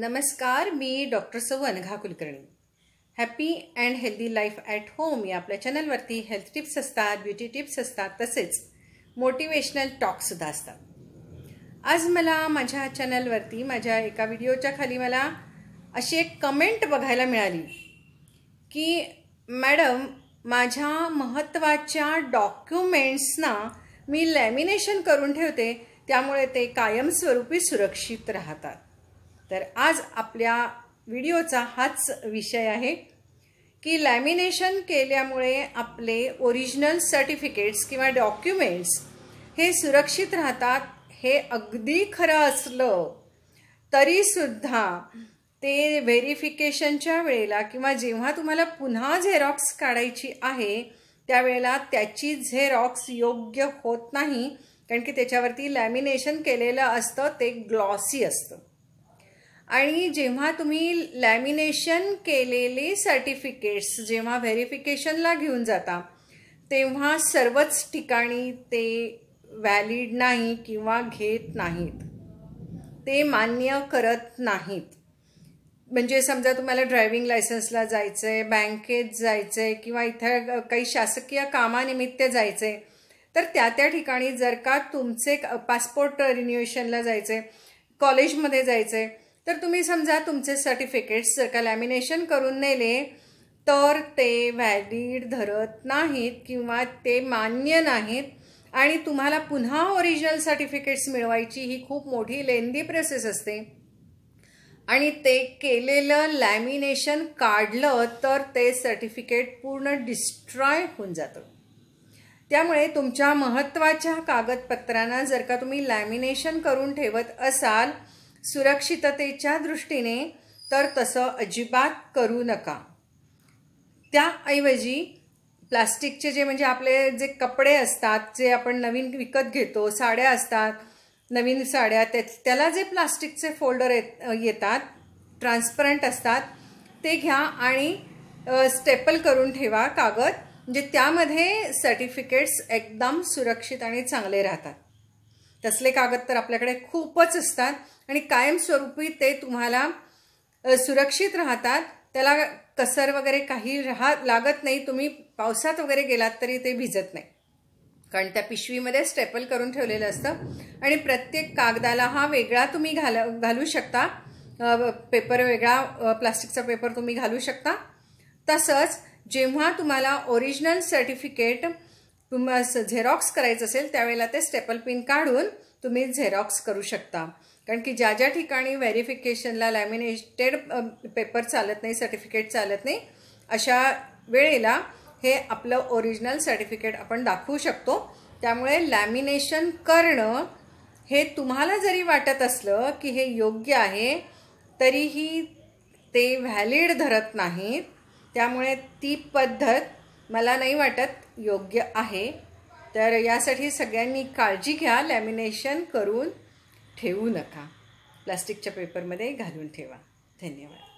नमस्कार मी डॉक्टर सवन घा Kulkarni happy and healthy life at home या आपल्या चॅनलवरती हेल्थ टिप्स असतात ब्युटी टिप्स असतात तसेच मोटिवेशनल टॉकसुद्धा असतात आज मला माझ्या चॅनलवरती माझ्या एका व्हिडिओच्या खाली मला अशी एक कमेंट बघायला मिळाली की मॅडम माझ्या महत्त्वाच्या डॉक्युमेंट्सना मी लॅमिनेशन करून ठेवते त्यामुळे ते कायमस्वरूपी सुरक्षित राहतात तर आज आपल्या व्हिडिओचा हाच विषय आहे की लॅमिनेशन केल्यामुळे आपले ओरिजिनल सर्टिफिकेट्स किंवा डॉक्युमेंट्स हे सुरक्षित राहतात हे अगदी खरं असलं तरीसुद्धा ते व्हेरिफिकेशनच्या वेळेला किंवा जेव्हा तुम्हाला पुन्हा झेरॉक्स काढायची आहे त्यावेळेला त्याची झेरॉक्स योग्य होत नाही कारण की त्याच्यावरती लॅमिनेशन केलेलं असतं ते ग्लॉसी असतं आणि जेव्हा तुम्ही लॅमिनेशन केलेले सर्टिफिकेट्स जेव्हा व्हेरिफिकेशनला घेऊन जाता तेव्हा सर्वच ठिकाणी ते व्हॅलिड नाही किंवा घेत नाहीत ते मान्य करत नाहीत म्हणजे समजा तुम्हाला ड्रायव्हिंग लायसन्सला जायचं आहे बँकेत जायचं आहे किंवा इथं काही शासकीय कामानिमित्त जायचं आहे तर त्या त्या ठिकाणी जर का तुमचे पासपोर्ट रिन्युएशनला जायचं आहे कॉलेजमध्ये जायचं आहे तर तुम्ही समजा तुमचे सर्टिफिकेट्स जर का लॅमिनेशन करून नेले तर ते व्हॅलिड धरत नाहीत किंवा ते मान्य नाहीत आणि तुम्हाला पुन्हा ओरिजिनल सर्टिफिकेट्स मिळवायची ही खूप मोठी लेंदी प्रोसेस असते आणि ते केलेलं लॅमिनेशन काढलं तर ते सर्टिफिकेट पूर्ण डिस्ट्रॉय होऊन जातं त्यामुळे तुमच्या महत्त्वाच्या कागदपत्रांना जर का तुम्ही लॅमिनेशन करून ठेवत असाल सुरक्षिततेच्या दृष्टीने तर तसं अजिबात करू नका त्याऐवजी प्लास्टिकचे जे म्हणजे आपले जे कपडे असतात जे आपण नवीन विकत घेतो साड्या असतात नवीन साड्या त्या त्याला जे प्लास्टिकचे फोल्डर येत येतात ट्रान्सपरंट असतात ते घ्या आणि स्टेपल करून ठेवा कागद म्हणजे त्यामध्ये सर्टिफिकेट्स एकदम सुरक्षित आणि चांगले राहतात तसले कागद तर आपल्याकडे खूपच असतात आणि कायमस्वरूपी ते तुम्हाला सुरक्षित राहतात त्याला कसर वगैरे काही राहा लागत नाही तुम्ही पावसात वगैरे गेलात तरी ते भिजत नाही कारण त्या पिशवीमध्ये स्टेपल करून ठेवलेलं असतं आणि प्रत्येक कागदाला हा वेगळा तुम्ही घाल घालू शकता पेपर वेगळा प्लास्टिकचा पेपर तुम्ही घालू शकता तसंच जेव्हा तुम्हाला ओरिजिनल सर्टिफिकेट तुम्हा झेरॉक्स करायचं असेल त्यावेळेला ते स्टेपल पिन काढून तुम्ही झेरॉक्स करू शकता कारण की ज्या ज्या ठिकाणी व्हेरिफिकेशनला लॅमिनेटेड पेपर चालत नाही सर्टिफिकेट चालत नाही अशा वेळेला हे आपलं ओरिजिनल सर्टिफिकेट आपण दाखवू शकतो त्यामुळे लॅमिनेशन करणं हे तुम्हाला जरी वाटत असलं की हे योग्य आहे तरीही ते व्हॅलिड धरत नाहीत त्यामुळे ती पद्धत मला नाही वाटत योग्य आहे तर यासाठी सगळ्यांनी काळजी घ्या लॅमिनेशन करून ठेवू नका प्लास्टिकच्या पेपरमध्ये घालून ठेवा धन्यवाद